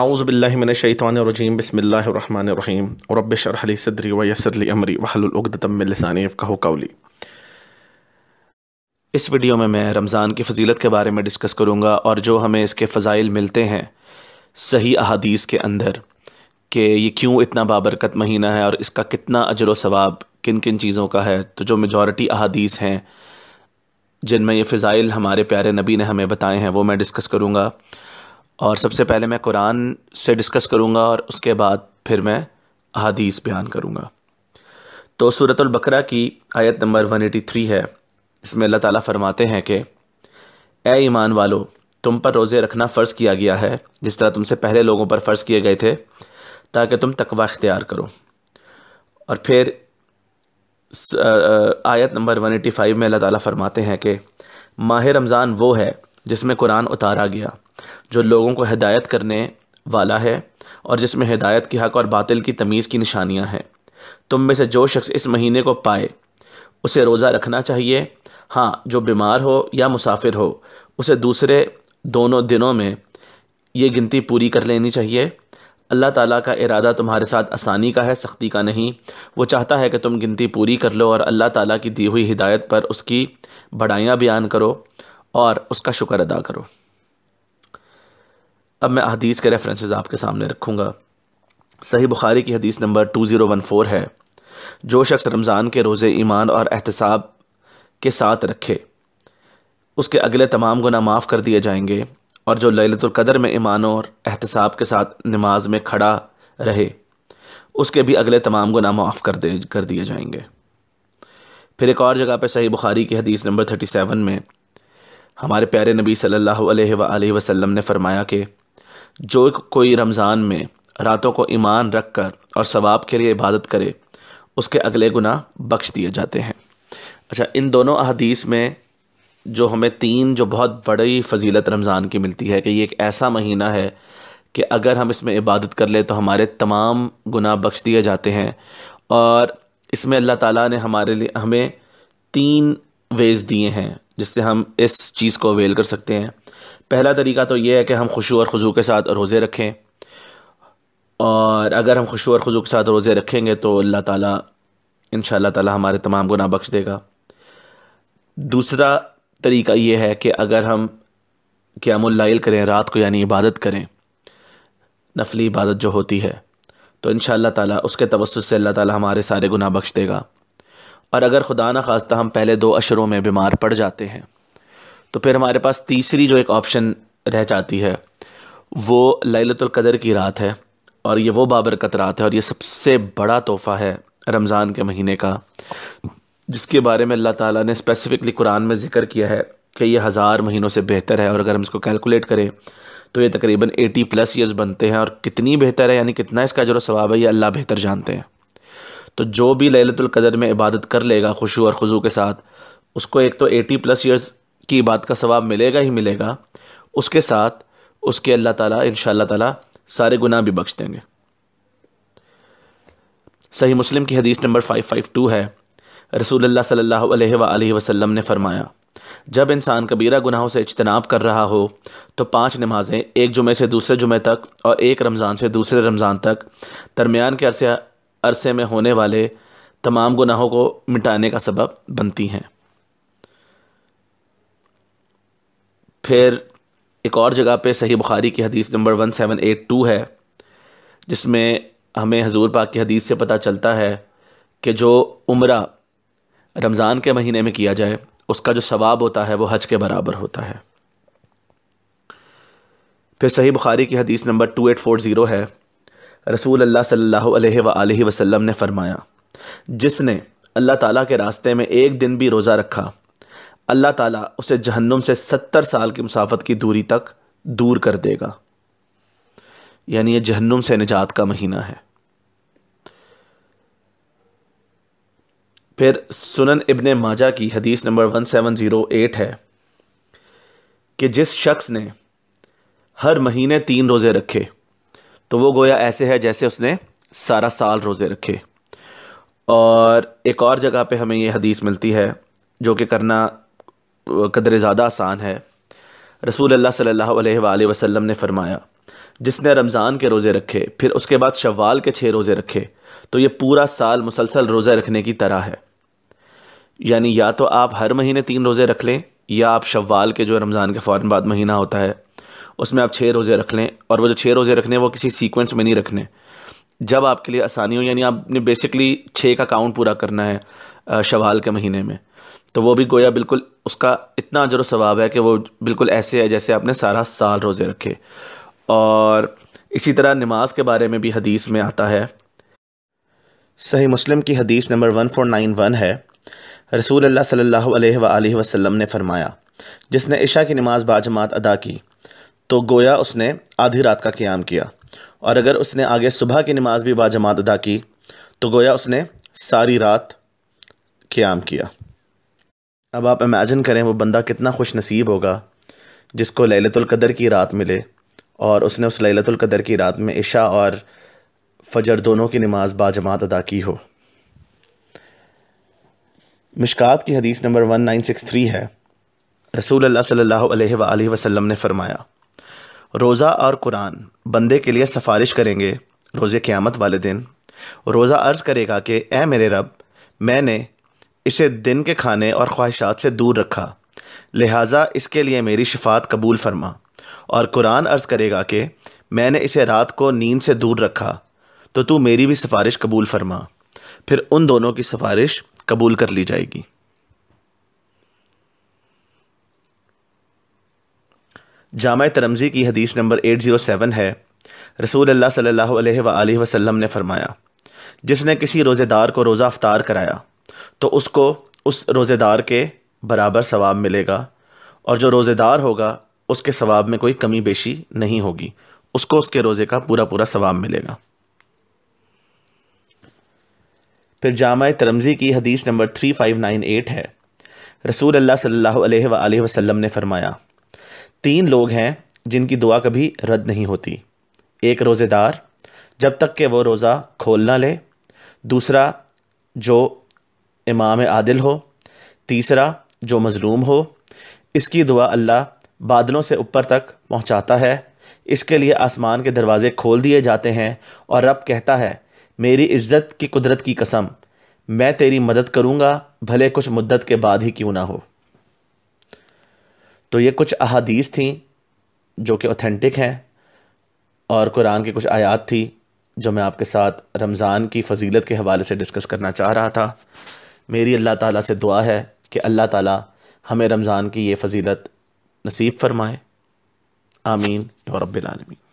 आउज़बिल्लिमिनशैतवानरजीम बसमीम रब शरहली सदरी वयसरली अमरी वहलुलगदतमिलसानी कौली इस वीडियो में मैं रमज़ान की फजीलत के बारे में डिस्कस करूँगा और जो हमें इसके फ़ज़ाइल मिलते हैं सही अहादीस के अंदर कि ये क्यों इतना बाबरकत महीना है और इसका कितना अजर सवाब किन किन चीज़ों का है तो जो मेजॉरिटी अहादीस हैं जिनमें ये फ़ज़ाइल हमारे प्यारे नबी ने हमें बताए हैं वो मैं डिस्कस करूँगा और सबसे पहले मैं कुरान से डिस्कस करूँगा और उसके बाद फिर मैं अदीस बयान करूँगा तो सूरतुल्बकरा की आयत नंबर 183 है इसमें अल्लाह ताला फरमाते हैं कि ए ईमान वालो तुम पर रोज़े रखना फ़र्ज़ किया गया है जिस तरह तुमसे पहले लोगों पर फ़र्ज़ किए गए थे ताकि तुम तकवा अख्तियार करो और फिर आयत नंबर 185 में अल्लाह ताला फरमाते हैं कि माह रमज़ान वो है जिसमें कुरान उतारा गया जो लोगों को हिदायत करने वाला है और जिसमें हिदायत की हक और बातिल की तमीज़ की निशानियां हैं तुम में से जो शख्स इस महीने को पाए उसे रोज़ा रखना चाहिए हाँ जो बीमार हो या मुसाफिर हो उसे दूसरे दोनों दिनों में ये गिनती पूरी कर लेनी चाहिए अल्लाह ताला का इरादा तुम्हारे साथ आसानी का है सख्ती का नहीं वो चाहता है कि तुम गिनती पूरी कर लो और अल्लाह ताला की दी हुई हिदायत पर उसकी बड़ाइयाँ बयान करो और उसका शुक्र अदा करो अब मैं हदीस के रेफरेंसेस आपके सामने रखूँगा सही बुखारी की हदीस number two zero one four है जो शख्स रमज़ान के रोज़े ईमान और एहतसाब के साथ रखे उसके अगले तमाम गुना माफ़ कर दिए जाएंगे और जो कदर में ईमान और एहतसाब के साथ नमाज में खड़ा रहे उसके भी अगले तमाम गुना माफ़ कर दे कर दिए जाएंगे फिर एक और जगह पर सही बुखारी की हदीस नंबर थर्टी सेवन में हमारे प्यारे नबी सल्लल्लाहु अलैहि वसल्लम ने फरमाया कि जो कोई रमज़ान में रातों को ईमान रख कर और सवाब के लिए इबादत करे उसके अगले गुना बख्श दिए जाते हैं अच्छा इन दोनों अहदीस में जो हमें तीन जो बहुत बड़ी फजीलत रमज़ान की मिलती है कि ये एक ऐसा महीना है कि अगर हम इसमें इबादत कर ले तो हमारे तमाम गुना बख्श दिए जाते हैं और इसमें अल्लाह ताला ने हमारे लिए हमें तीन वेज़ दिए हैं जिससे हम इस चीज़ को अवेल कर सकते हैं पहला तरीका तो ये है कि हम खुशू और खुजू के साथ रोज़े रखें और अगर हम खुशू और खुजू के साथ रोज़े रखेंगे तो अल्लाह ताला इन ताला हमारे तमाम गुना बख्श देगा दूसरा तरीका ये है कि अगर हम क़्यामल करें रात को यानी इबादत करें नफली इबादत जो होती है तो इन ताला उसके तवसत से अल्लाह ताली हमारे सारे गुना बख्श देगा और अगर खुदा न खास्ता हम पहले दो अशरों में बीमार पड़ जाते हैं तो फिर हमारे पास तीसरी जो एक ऑप्शन रह जाती है वो ललतुल्कदर की रात है और ये वो बाबरकत रात है और ये सबसे बड़ा तोहफ़ा है रमज़ान के महीने का जिसके बारे में अल्लाह ताला ने स्पेसिफ़िकली कुरान में ज़िक्र किया है कि ये हज़ार महीनों से बेहतर है और अगर हम इसको कैलकुलेट करें तो ये तकरीबन 80 प्लस ईयर्स बनते हैं और कितनी बेहतर है यानी कितना इसका जो सवाब है ये अल्लाह बेहतर जानते हैं तो जो भी कदर में इबादत कर लेगा खुशू और खुजू के साथ उसको एक तो एटी प्लस ईयर्स की इबादत का सवाब मिलेगा ही मिलेगा उसके साथ उसके अल्लाह ताला इन ताला सारे गुनाह भी बख्श देंगे सही मुस्लिम की हदीस नंबर फाइव फाइव टू है रसूल सल्लल्लाहु अलैहि वसल्लम ने फ़रमाया जब इंसान कबीरा गुनाहों से इजतनाब कर रहा हो तो पांच नमाजें एक जुमे से दूसरे जुमे तक और एक रमज़ान से दूसरे रमज़ान तक दरमियान के अरसे अरसे में होने वाले तमाम गुनाहों को मिटाने का सबब बनती हैं फिर एक और जगह पे सही बुखारी की हदीस number one seven eight two है जिसमें हमें हजूर पाक की हदीस से पता चलता है कि जो उम्र रमज़ान के महीने में किया जाए उसका जो सवाब होता है वो हज के बराबर होता है फिर सही बुखारी की हदीस number two eight four zero है रसूल अल्लाह सल्लल्लाहु अलैहि वसल्लम ने फरमाया जिसने अल्लाह ताला के रास्ते में एक दिन भी रोज़ा रखा अल्लाह ताला उसे जहन्नुम से सत्तर साल की मुसाफत की दूरी तक दूर कर देगा यानी यह जहन्नुम से निजात का महीना है फिर सुनन इबन माजा की हदीस नंबर 1708 है कि जिस शख्स ने हर महीने तीन रोज़े रखे तो वो गोया ऐसे है जैसे उसने सारा साल रोज़े रखे और एक और जगह पे हमें ये हदीस मिलती है जो कि करना कदर ज़्यादा आसान है रसूल अल्लाह सल्लल्लाहु अलैहि वसल्लम ने फरमाया जिसने रमज़ान के रोज़े रखे फिर उसके बाद शवाल के छः रोज़े रखे तो ये पूरा साल मुसलसल रोज़े रखने की तरह है यानी या तो आप हर महीने तीन रोज़े रख लें या आप शवाल के जो रमज़ान के फ़ौर बाद महीना होता है उसमें आप छः रोज़े रख लें और वो जो छः रोज़े रखने वो किसी सीक्वेंस में नहीं रखने जब आपके लिए आसानी हो यानी आपने बेसिकली छः का काउंट पूरा करना है शवाल के महीने में तो वो भी गोया बिल्कुल उसका इतना अजर स्वाब है कि वो बिल्कुल ऐसे है जैसे आपने सारा साल रोज़े रखे और इसी तरह नमाज के बारे में भी हदीस में आता है सही मुस्लिम की हदीस number one four nine one है रसूल अल्लाह सल्लल्लाहु अलैहि वसल्लम ने फरमाया जिसने इशा की नमाज बाजमात अदा की तो गोया उसने आधी रात का क़्याम किया और अगर उसने आगे सुबह की नमाज़ भी बाजमात अदा की तो गोया उसने सारी रात क़्याम किया अब आप इमेजिन करें वो बंदा कितना खुश नसीब होगा जिसको ललतुल्कदर की रात मिले और उसने उस ललतुल्कदर की रात में इशा और फजर दोनों की नमाज बाजमात अदा की हो मिशकात की हदीस नंबर 1963 है रसूल अल्लाह सल्लल्लाहु अलैहि वसल्लम ने फरमाया रोज़ा और कुरान बंदे के लिए सिफारिश करेंगे रोज़े क़्यामत वाले दिन रोज़ा अर्ज़ करेगा कि ए मेरे रब मैंने इसे दिन के खाने और ख्वाहिशात से दूर रखा लिहाजा इसके लिए मेरी शिफात कबूल फरमा और कुरान अर्ज़ करेगा कि मैंने इसे रात को नींद से दूर रखा तो तू मेरी भी सिफारिश कबूल फरमा फिर उन दोनों की सिफारिश कबूल कर ली जाएगी जामा तरमज़ी की हदीस नंबर 807 है रसूल अल्लाह सल्लल्लाहु अलैहि वसल्लम ने फरमाया जिसने किसी रोज़ेदार को रोज़ा अफ्तार कराया तो उसको उस रोज़ेदार के बराबर सवाब मिलेगा और जो रोज़ेदार होगा उसके सवाब में कोई कमी बेशी नहीं होगी उसको उसके रोज़े का पूरा पूरा सवाब मिलेगा फिर जामा तरमज़ी की हदीस नंबर 3598 है रसूल अल्लाह सल्लल्लाहु अलैहि वसल्लम ने फरमाया तीन लोग हैं जिनकी दुआ कभी रद्द नहीं होती एक रोज़ेदार जब तक कि वो रोज़ा खोल ना ले दूसरा जो इमाम आदिल हो तीसरा जो मज़लूम हो इसकी दुआ अल्लाह बादलों से ऊपर तक पहुंचाता है इसके लिए आसमान के दरवाज़े खोल दिए जाते हैं और रब कहता है मेरी इज़्ज़त की कुदरत की कसम मैं तेरी मदद करूँगा भले कुछ मुद्दत के बाद ही क्यों ना हो तो ये कुछ अहादीस थी जो कि ऑथेंटिक हैं और कुरान की कुछ आयात थी जो मैं आपके साथ रमज़ान की फजीलत के हवाले से डिस्कस करना चाह रहा था मेरी अल्लाह ताला से दुआ है कि अल्लाह ताला हमें रमज़ान की ये फजीलत नसीब फरमाए आमीन और रबालमीन